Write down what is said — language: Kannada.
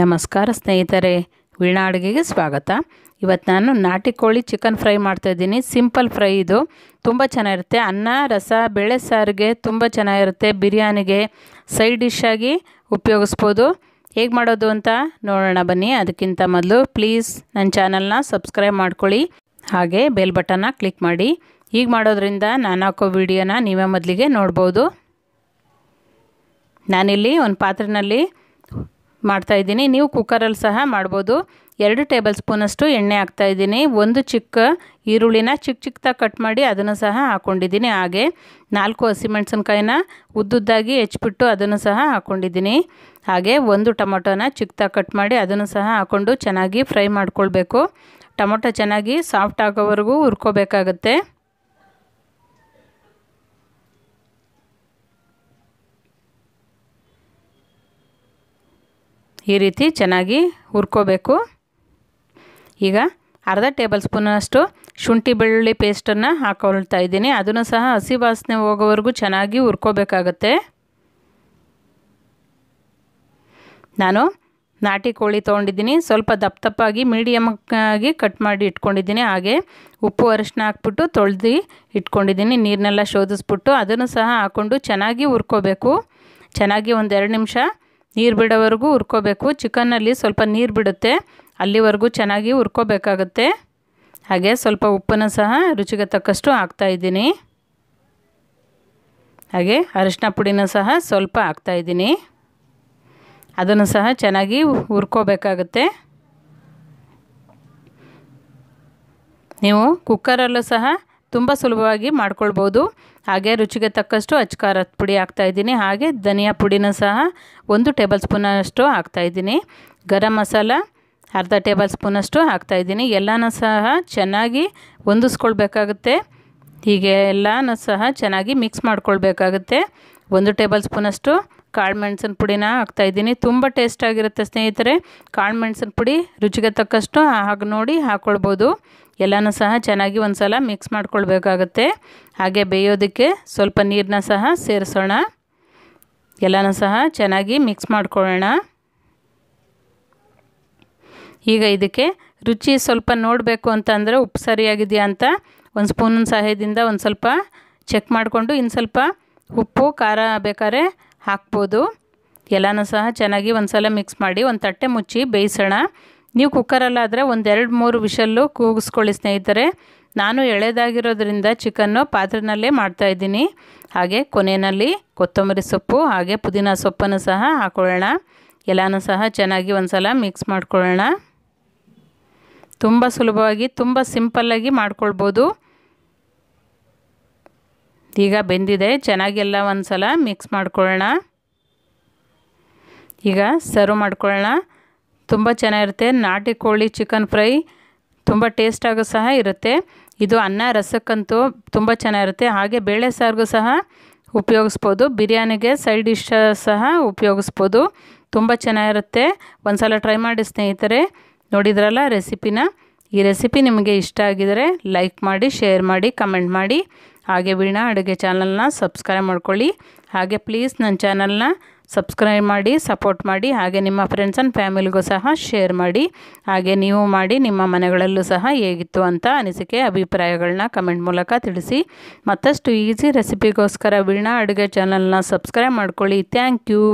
ನಮಸ್ಕಾರ ಸ್ನೇಹಿತರೆ ವೀಣಾ ಅಡುಗೆಗೆ ಸ್ವಾಗತ ಇವತ್ತು ನಾನು ನಾಟಿ ಕೋಳಿ ಚಿಕನ್ ಫ್ರೈ ಮಾಡ್ತಾಯಿದ್ದೀನಿ ಸಿಂಪಲ್ ಫ್ರೈ ಇದು ತುಂಬ ಚೆನ್ನಾಗಿರುತ್ತೆ ಅನ್ನ ರಸ ಬೇಳೆ ಸಾರಿಗೆ ತುಂಬ ಚೆನ್ನಾಗಿರುತ್ತೆ ಬಿರಿಯಾನಿಗೆ ಸೈಡ್ ಡಿಶ್ಶಾಗಿ ಉಪಯೋಗಿಸ್ಬೋದು ಹೇಗೆ ಮಾಡೋದು ಅಂತ ನೋಡೋಣ ಬನ್ನಿ ಅದಕ್ಕಿಂತ ಮೊದಲು ಪ್ಲೀಸ್ ನನ್ನ ಚಾನಲ್ನ ಸಬ್ಸ್ಕ್ರೈಬ್ ಮಾಡ್ಕೊಳ್ಳಿ ಹಾಗೆ ಬೆಲ್ ಬಟನ್ನ ಕ್ಲಿಕ್ ಮಾಡಿ ಈಗ ಮಾಡೋದ್ರಿಂದ ನಾನು ಹಾಕೋ ವಿಡಿಯೋನ ನೀವೇ ಮೊದಲಿಗೆ ನೋಡ್ಬೋದು ನಾನಿಲ್ಲಿ ಒಂದು ಪಾತ್ರೆಯಲ್ಲಿ ಮಾಡ್ತಾಯಿದ್ದೀನಿ ನೀವು ಕುಕ್ಕರಲ್ಲಿ ಸಹ ಮಾಡ್ಬೋದು ಎರಡು ಟೇಬಲ್ ಸ್ಪೂನಷ್ಟು ಎಣ್ಣೆ ಹಾಕ್ತಾಯಿದ್ದೀನಿ ಒಂದು ಚಿಕ್ಕ ಈರುಳ್ಳಿನ ಚಿಕ್ಕ ಚಿಕ್ಕದಾಗಿ ಕಟ್ ಮಾಡಿ ಅದನ್ನು ಸಹ ಹಾಕ್ಕೊಂಡಿದ್ದೀನಿ ಹಾಗೆ ನಾಲ್ಕು ಹಸಿಮೆಣಸಿನ್ಕಾಯಿನ ಉದ್ದುದ್ದಾಗಿ ಹೆಚ್ಚಿಬಿಟ್ಟು ಅದನ್ನು ಸಹ ಹಾಕ್ಕೊಂಡಿದ್ದೀನಿ ಹಾಗೆ ಒಂದು ಟೊಮೊಟೊನ ಚಿಕ್ಕದಾಗಿ ಕಟ್ ಮಾಡಿ ಅದನ್ನು ಸಹ ಹಾಕ್ಕೊಂಡು ಚೆನ್ನಾಗಿ ಫ್ರೈ ಮಾಡ್ಕೊಳ್ಬೇಕು ಟೊಮೊಟೊ ಚೆನ್ನಾಗಿ ಸಾಫ್ಟ್ ಆಗೋವರೆಗೂ ಹುರ್ಕೋಬೇಕಾಗತ್ತೆ ಈ ರೀತಿ ಚೆನ್ನಾಗಿ ಹುರ್ಕೋಬೇಕು ಈಗ ಅರ್ಧ ಟೇಬಲ್ ಸ್ಪೂನಷ್ಟು ಶುಂಠಿ ಬೆಳ್ಳುಳ್ಳಿ ಪೇಸ್ಟನ್ನು ಹಾಕೊಳ್ತಾ ಇದ್ದೀನಿ ಅದನ್ನು ಸಹ ಹಸಿ ವಾಸನೆ ಹೋಗೋವರೆಗೂ ಚೆನ್ನಾಗಿ ಹುರ್ಕೋಬೇಕಾಗತ್ತೆ ನಾನು ನಾಟಿ ಕೋಳಿ ತೊಗೊಂಡಿದ್ದೀನಿ ಸ್ವಲ್ಪ ದಪ್ಪ ದಪ್ಪಾಗಿ ಆಗಿ ಕಟ್ ಮಾಡಿ ಇಟ್ಕೊಂಡಿದ್ದೀನಿ ಹಾಗೆ ಉಪ್ಪು ಅರಿಶಿನ ಹಾಕ್ಬಿಟ್ಟು ತೊಳೆದು ಇಟ್ಕೊಂಡಿದ್ದೀನಿ ನೀರನ್ನೆಲ್ಲ ಶೋಧಿಸ್ಬಿಟ್ಟು ಅದನ್ನು ಸಹ ಹಾಕ್ಕೊಂಡು ಚೆನ್ನಾಗಿ ಹುರ್ಕೋಬೇಕು ಚೆನ್ನಾಗಿ ಒಂದೆರಡು ನಿಮಿಷ ನೀರು ಬಿಡೋವರೆಗೂ ಹುರ್ಕೋಬೇಕು ಚಿಕನ್ನಲ್ಲಿ ಸ್ವಲ್ಪ ನೀರು ಬಿಡುತ್ತೆ ಅಲ್ಲಿವರೆಗೂ ಚೆನ್ನಾಗಿ ಹುರ್ಕೋಬೇಕಾಗುತ್ತೆ ಹಾಗೆ ಸ್ವಲ್ಪ ಉಪ್ಪನ್ನು ಸಹ ರುಚಿಗೆ ತಕ್ಕಷ್ಟು ಹಾಕ್ತಾಯಿದ್ದೀನಿ ಹಾಗೆ ಅರಿಶಿನ ಪುಡಿನ ಸಹ ಸ್ವಲ್ಪ ಹಾಕ್ತಾಯಿದ್ದೀನಿ ಅದನ್ನು ಸಹ ಚೆನ್ನಾಗಿ ಹುರ್ಕೋಬೇಕಾಗತ್ತೆ ನೀವು ಕುಕ್ಕರಲ್ಲೂ ಸಹ ತುಂಬ ಸುಲಭವಾಗಿ ಮಾಡ್ಕೊಳ್ಬೋದು ಹಾಗೆ ರುಚಿಗೆ ತಕ್ಕಷ್ಟು ಅಚ್ಕಾರದ ಪುಡಿ ಹಾಕ್ತಾಯಿದ್ದೀನಿ ಹಾಗೆ ಧನಿಯಾ ಪುಡಿನ ಸಹ ಒಂದು ಟೇಬಲ್ ಸ್ಪೂನಷ್ಟು ಹಾಕ್ತಾಯಿದ್ದೀನಿ ಗರಂ ಮಸಾಲ ಅರ್ಧ ಟೇಬಲ್ ಸ್ಪೂನಷ್ಟು ಹಾಕ್ತಾಯಿದ್ದೀನಿ ಎಲ್ಲನೂ ಸಹ ಚೆನ್ನಾಗಿ ಹೊಂದಿಸ್ಕೊಳ್ಬೇಕಾಗುತ್ತೆ ಹೀಗೆ ಎಲ್ಲನೂ ಸಹ ಚೆನ್ನಾಗಿ ಮಿಕ್ಸ್ ಮಾಡ್ಕೊಳ್ಬೇಕಾಗುತ್ತೆ ಒಂದು ಟೇಬಲ್ ಸ್ಪೂನಷ್ಟು ಕಾಳು ಮೆಣಸಿನ ಪುಡಿನ ಹಾಕ್ತಾಯಿದ್ದೀನಿ ತುಂಬ ಟೇಸ್ಟಾಗಿರುತ್ತೆ ಸ್ನೇಹಿತರೆ ಕಾಳು ಮೆಣಸಿನ ಪುಡಿ ರುಚಿಗೆ ತಕ್ಕಷ್ಟು ಹಾಗೆ ನೋಡಿ ಹಾಕ್ಕೊಳ್ಬೋದು ಎಲ್ಲನೂ ಸಹ ಚೆನ್ನಾಗಿ ಒಂದು ಸಲ ಮಿಕ್ಸ್ ಮಾಡ್ಕೊಳ್ಬೇಕಾಗತ್ತೆ ಹಾಗೆ ಬೇಯೋದಕ್ಕೆ ಸ್ವಲ್ಪ ನೀರನ್ನ ಸಹ ಸೇರಿಸೋಣ ಎಲ್ಲನೂ ಸಹ ಚೆನ್ನಾಗಿ ಮಿಕ್ಸ್ ಮಾಡ್ಕೊಳ್ಳೋಣ ಈಗ ಇದಕ್ಕೆ ರುಚಿ ಸ್ವಲ್ಪ ನೋಡಬೇಕು ಅಂತ ಅಂದರೆ ಉಪ್ಪು ಸರಿಯಾಗಿದೆಯಾ ಅಂತ ಒಂದು ಸ್ಪೂನ್ ಸಹಾಯದಿಂದ ಒಂದು ಸ್ವಲ್ಪ ಚೆಕ್ ಮಾಡಿಕೊಂಡು ಇನ್ನು ಸ್ವಲ್ಪ ಉಪ್ಪು ಖಾರ ಬೇಕಾದ್ರೆ ಹಾಕ್ಬೋದು ಎಲ್ಲನೂ ಸಹ ಚೆನ್ನಾಗಿ ಒಂದು ಸಲ ಮಿಕ್ಸ್ ಮಾಡಿ ಒಂದು ತಟ್ಟೆ ಮುಚ್ಚಿ ಬೇಯಿಸೋಣ ನೀವು ಕುಕ್ಕರಲ್ಲಾದರೆ ಒಂದೆರಡು ಮೂರು ವಿಷಲ್ಲು ಕೂಗಿಸ್ಕೊಳ್ಳಿ ಸ್ನೇಹಿತರೆ ನಾನು ಎಳೆದಾಗಿರೋದ್ರಿಂದ ಚಿಕನ್ನು ಪಾತ್ರೆನಲ್ಲೇ ಮಾಡ್ತಾಯಿದ್ದೀನಿ ಹಾಗೆ ಕೊನೆಯಲ್ಲಿ ಕೊತ್ತಂಬರಿ ಸೊಪ್ಪು ಹಾಗೆ ಪುದೀನ ಸೊಪ್ಪನ್ನು ಸಹ ಹಾಕ್ಕೊಳ್ಳೋಣ ಎಲ್ಲನೂ ಸಹ ಚೆನ್ನಾಗಿ ಒಂದು ಸಲ ಮಿಕ್ಸ್ ಮಾಡ್ಕೊಳ್ಳೋಣ ತುಂಬ ಸುಲಭವಾಗಿ ತುಂಬ ಸಿಂಪಲ್ಲಾಗಿ ಮಾಡ್ಕೊಳ್ಬೋದು ಈಗ ಬೆಂದಿದೆ ಚೆನ್ನಾಗೆಲ್ಲ ಒಂದು ಸಲ ಮಿಕ್ಸ್ ಮಾಡ್ಕೊಳ್ಳೋಣ ಈಗ ಸರ್ವ್ ಮಾಡ್ಕೊಳ್ಳೋಣ ತುಂಬ ಚೆನ್ನಾಗಿರುತ್ತೆ ನಾಟಿ ಕೋಳಿ ಚಿಕನ್ ಫ್ರೈ ತುಂಬ ಟೇಸ್ಟಾಗೂ ಸಹ ಇರುತ್ತೆ ಇದು ಅನ್ನ ರಸಕ್ಕಂತೂ ತುಂಬ ಚೆನ್ನಾಗಿರುತ್ತೆ ಹಾಗೆ ಬೇಳೆ ಸಾರಿಗೂ ಸಹ ಉಪಯೋಗಿಸ್ಬೋದು ಬಿರಿಯಾನಿಗೆ ಸೈಡ್ ಡಿಶ್ ಸಹ ಉಪಯೋಗಿಸ್ಬೋದು ತುಂಬ ಚೆನ್ನಾಗಿರುತ್ತೆ ಒಂದು ಸಲ ಟ್ರೈ ಮಾಡಿ ಸ್ನೇಹಿತರೆ ನೋಡಿದ್ರಲ್ಲ ರೆಸಿಪಿನ ಈ ರೆಸಿಪಿ ನಿಮಗೆ ಇಷ್ಟ ಆಗಿದರೆ ಲೈಕ್ ಮಾಡಿ ಶೇರ್ ಮಾಡಿ ಕಮೆಂಟ್ ಮಾಡಿ ಹಾಗೆ ವೀಣಾ ಅಡುಗೆ ಚಾನಲ್ನ ಸಬ್ಸ್ಕ್ರೈಬ್ ಮಾಡ್ಕೊಳ್ಳಿ ಹಾಗೆ ಪ್ಲೀಸ್ ನನ್ನ ಚಾನಲ್ನ ಸಬ್ಸ್ಕ್ರೈಬ್ ಮಾಡಿ ಸಪೋರ್ಟ್ ಮಾಡಿ ಹಾಗೆ ನಿಮ್ಮ ಫ್ರೆಂಡ್ಸ್ ಆ್ಯಂಡ್ ಫ್ಯಾಮಿಲಿಗೂ ಸಹ ಶೇರ್ ಮಾಡಿ ಹಾಗೆ ನೀವು ಮಾಡಿ ನಿಮ್ಮ ಮನೆಗಳಲ್ಲೂ ಸಹ ಹೇಗಿತ್ತು ಅಂತ ಅನಿಸಿಕೆ ಅಭಿಪ್ರಾಯಗಳನ್ನ ಕಮೆಂಟ್ ಮೂಲಕ ತಿಳಿಸಿ ಮತ್ತಷ್ಟು ಈಸಿ ರೆಸಿಪಿಗೋಸ್ಕರ ವೀಣಾ ಅಡುಗೆ ಚಾನಲ್ನ ಸಬ್ಸ್ಕ್ರೈಬ್ ಮಾಡ್ಕೊಳ್ಳಿ ಥ್ಯಾಂಕ್ ಯು